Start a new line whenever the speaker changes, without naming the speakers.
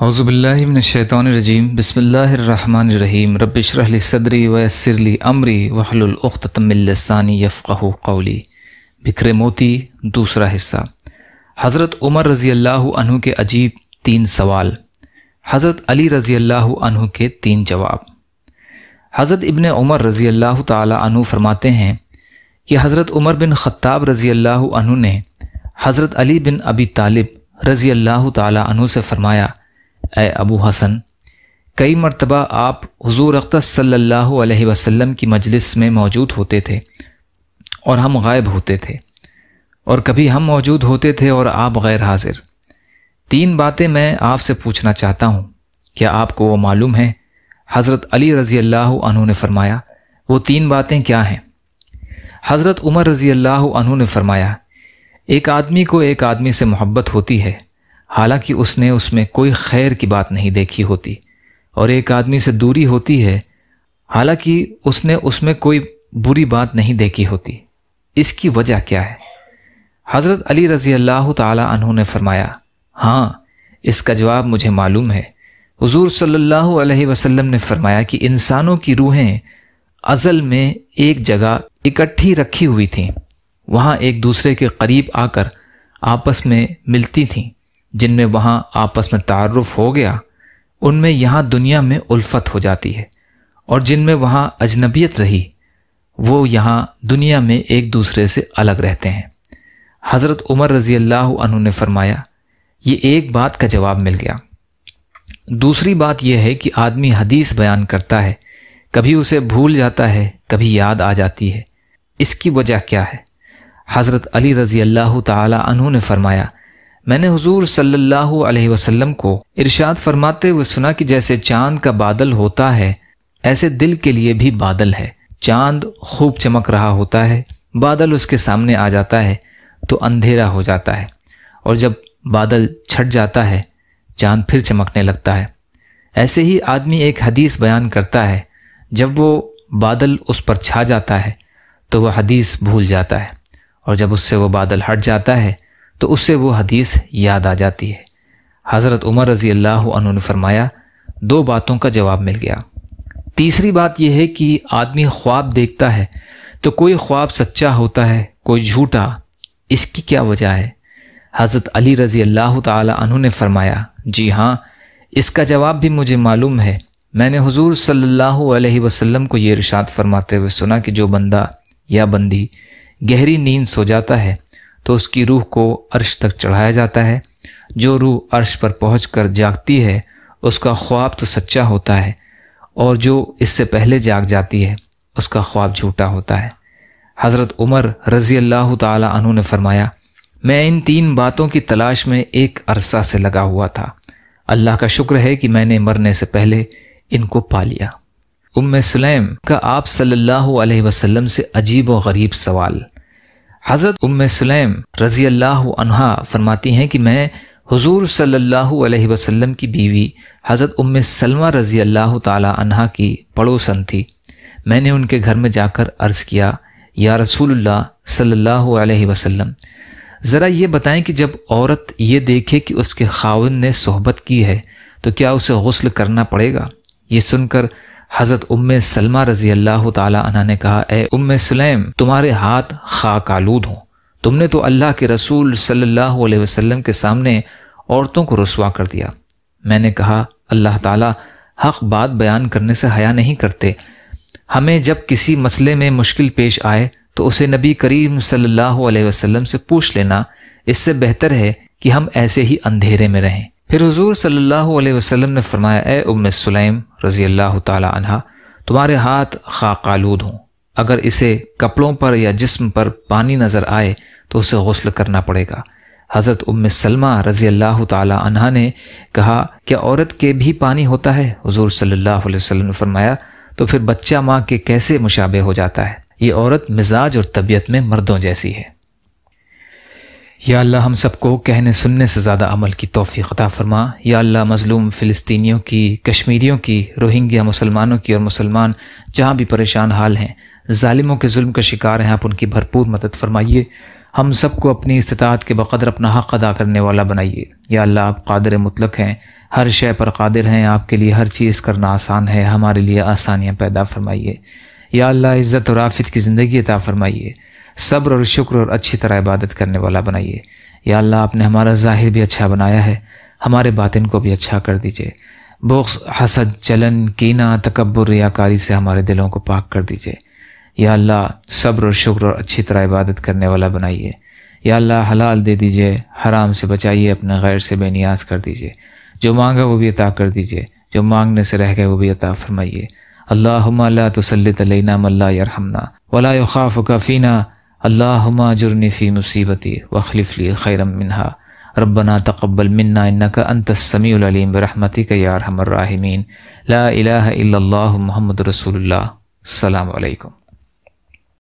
हौज़बिल्लिमिनशैतरजीम बसमीम रबरली सदरी वसरली अमरी वहलतमिलसानी यफ़क़ कौली बिखरे मोती दूसरा हिस्सा हज़रत उमर रज़ी अल्लाह के अजीब तीन सवाल हज़रत अली रज़ी अल्लाह के तीन जवाब हज़रत इबन उमर रज़ी अल्लाह तु फरमाते हैं कि हज़रत उमर बिन ख़ाब रज़ी अल्लाह ने हज़रत अली बिन अबी तालिब रज़ी अल्लाह तु से फ़रमाया ए अबू हसन कई मरतबा आप हजूर अख्तर सल्लल्लाहु अलैहि वसल्लम की मजलिस में मौजूद होते थे और हम गायब होते थे और कभी हम मौजूद होते थे और आप गैर हाजिर तीन बातें मैं आपसे पूछना चाहता हूँ क्या आपको वो मालूम है हज़रत अली रज़ी अल्लाह ने फरमाया वो तीन बातें क्या हैं हज़रत उमर रज़ी अल्लाह ने फरमाया एक आदमी को एक आदमी से मोहब्बत होती है हालांकि उसने उसमें कोई खैर की बात नहीं देखी होती और एक आदमी से दूरी होती है हालांकि उसने उसमें कोई बुरी बात नहीं देखी होती इसकी वजह क्या है हज़रत अली रज़ी अल्लाह तहु ने फरमाया हाँ इसका जवाब मुझे मालूम है हज़ूर सल्लल्लाहु अलैहि वसल्लम ने फरमाया कि इंसानों की रूहें अज़ल में एक जगह इकट्ठी रखी हुई थीं वहाँ एक दूसरे के करीब आकर आपस में मिलती थीं जिनमें वहाँ आपस में तारुफ हो गया उनमें यहाँ दुनिया में उल्फत हो जाती है और जिनमें वहाँ अजनबियत रही वो यहाँ दुनिया में एक दूसरे से अलग रहते हैं हज़रत उमर रज़ी अल्लाह ने फरमाया ये एक बात का जवाब मिल गया दूसरी बात यह है कि आदमी हदीस बयान करता है कभी उसे भूल जाता है कभी याद आ जाती है इसकी वजह क्या है हज़रत अली रज़ी अल्लाह तहु ने फरमाया मैंने हुजूर सल्लल्लाहु अलैहि वसल्लम को इरशाद फरमाते हुए सुना कि जैसे चांद का बादल होता है ऐसे दिल के लिए भी बादल है चांद खूब चमक रहा होता है बादल उसके सामने आ जाता है तो अंधेरा हो जाता है और जब बादल छट जाता है चांद फिर चमकने लगता है ऐसे ही आदमी एक हदीस बयान करता है जब वो बादल उस पर छा जाता है तो वह हदीस भूल जाता है और जब उससे वो बादल हट जाता है तो उससे वो हदीस याद आ जाती है हज़रत उमर रज़ी अल्लाह ने फरमाया दो बातों का जवाब मिल गया तीसरी बात यह है कि आदमी ख्वाब देखता है तो कोई ख्वाब सच्चा होता है कोई झूठा इसकी क्या वजह है हज़रत अली रज़ी अल्लाह तु ने फरमाया जी हाँ इसका जवाब भी मुझे मालूम है मैंने हुजूर सल्लल्लाहु अलैहि वसल्लम को ये इरशाद फरमाते हुए सुना कि जो बंदा या बंदी गहरी नींद सो जाता है तो उसकी रूह को अर्श तक चढ़ाया जाता है जो रूह अर्श पर पहुँच कर जागती है उसका ख्वाब तो सच्चा होता है और जो इससे पहले जाग जाती है उसका ख्वाब झूठा होता है हज़रत उमर रज़ी अल्लाह तु ने फरमाया मैं इन तीन बातों की तलाश में एक अरसा से लगा हुआ था अल्लाह का शुक्र है कि मैंने मरने से पहले इनको पा लिया उम सलेम का आप सल्लल्लाहु अलैहि वसल्लम से अजीब व गरीब सवाल हज़रत उम सुलैम रज़ी अल्लाह फरमाती हैं कि मैं हुजूर सल्लल्लाहु अलैहि वसल्लम की बीवी हज़रत उम सलमा रज़ी अल्लाह तहा की पड़ोसन थी मैंने उनके घर में जाकर अर्ज़ किया या रसूलुल्लाह सल्लल्लाहु अलैहि वसल्लम ज़रा ये बताएं कि जब औरत ये देखे कि उसके खावन ने सोहबत की है तो क्या उसे गसल करना पड़ेगा ये सुनकर हजरत उम्म सलमा रजी अल्लाह तला ने कहा ए उम सलेम तुम्हारे हाथ खाक आलूद हों तुमने तो अल्लाह के रसूल सल्लल्लाहु अलैहि वसल्लम के सामने औरतों को रसुआ कर दिया मैंने कहा अल्लाह ताला हक बात बयान करने से हया नहीं करते हमें जब किसी मसले में मुश्किल पेश आए तो उसे नबी करीम सल्लल्लाहु अलैहि वसल्लम से पूछ लेना इससे बेहतर है कि हम ऐसे ही अंधेरे में रहें फिर हजूर सल्लल्लाहु अलैहि वसल्लम ने फरमाया ए उम सुलैम रज़ी अल्लाह तहा तुम्हारे हाथ खाकालूद हों अगर इसे कपड़ों पर या जिस्म पर पानी नज़र आए तो उसे गसल करना पड़ेगा हज़रत उम सलमा रज़ी अल्लाह तह ने कहा क्या औरत के भी पानी होता है हजूर सल्ला वसलम ने फरमाया तो फिर बच्चा माँ के कैसे मुशाबे हो जाता है ये औरत मिजाज और तबीयत में मर्दों जैसी है या अल्लाह हम सबको कहने सुनने से ज़्यादा अमल की तोफ़ी अता फरमा या अल्लाह मज़लूम फ़िलिस्तीनियों की कश्मीरियों की रोहिंग्या मुसलमानों की और मुसलमान जहाँ भी परेशान हाल हैं ालिमों के जुल्म का शिकार हैं आप उनकी भरपूर मदद फरमाइए हम सबको अपनी इस्तात के बकदर अपना हक़ अदा करने वाला बनाइए या अल्लाह आप कादर मुतलक हैं हर शय पर कादिर हैं आपके लिए हर चीज़ करना आसान है हमारे लिए आसानियाँ पैदा फरमाइए या अल्लाह इज़्ज़त और आफत की ज़िंदगी अता फरमाइए सब्र और शुक्र और अच्छी तरह इबादत करने वाला बनाइए या अल्लाह आपने हमारा जाहिर भी अच्छा बनाया है हमारे बातिन को भी अच्छा कर दीजिए बोक्स हसद चलन कीना तकबर रियाकारी से हमारे दिलों को पाक कर दीजिए या अल्लाह सब्र और शुक्र और अच्छी तरह इबादत करने वाला बनाइए या अल्लाह हलाल दे दीजिए हराम से बचाइए अपने गैर से बेनियाज कर दीजिए जो मांगा वो भी अता कर दीजिए जो मांगने से रह गए वो भी अता फरमाइए अल्लाह ला तसलत मल्ला यरहमना वला खाफ कफ़ीना अल्लाह जुर्नी फ़ी मुसीबती वखलिफ़ली खैरम मिनहा रब्बना तकबल मन्ना इन्नका अंतस समीउल अलीम बरहमतिक या अरहमर राहिमीन ला इलाहा इल्लल्लाहु मुहम्मदुर